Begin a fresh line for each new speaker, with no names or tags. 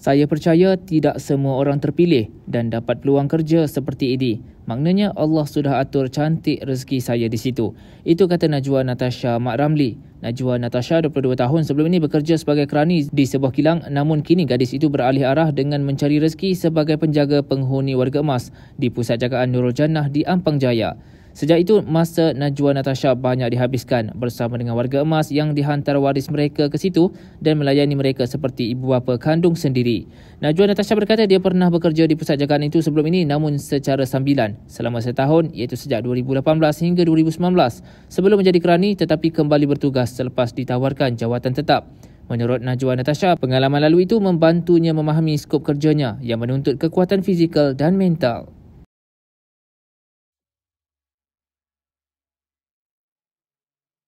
Saya percaya tidak semua orang terpilih dan dapat peluang kerja seperti ini. Maknanya Allah sudah atur cantik rezeki saya di situ. Itu kata Najwa Natasha Mak Ramli. Najwa Natasha 22 tahun sebelum ini bekerja sebagai kerani di sebuah kilang namun kini gadis itu beralih arah dengan mencari rezeki sebagai penjaga penghuni warga emas di pusat jagaan Nurul Jannah di Ampang Jaya. Sejak itu, masa Najwa Natasha banyak dihabiskan bersama dengan warga emas yang dihantar waris mereka ke situ dan melayani mereka seperti ibu bapa kandung sendiri. Najwa Natasha berkata dia pernah bekerja di pusat jagaan itu sebelum ini namun secara sambilan selama setahun iaitu sejak 2018 hingga 2019 sebelum menjadi kerani tetapi kembali bertugas selepas ditawarkan jawatan tetap. Menurut Najwa Natasha, pengalaman lalu itu membantunya memahami skop kerjanya yang menuntut kekuatan fizikal dan mental.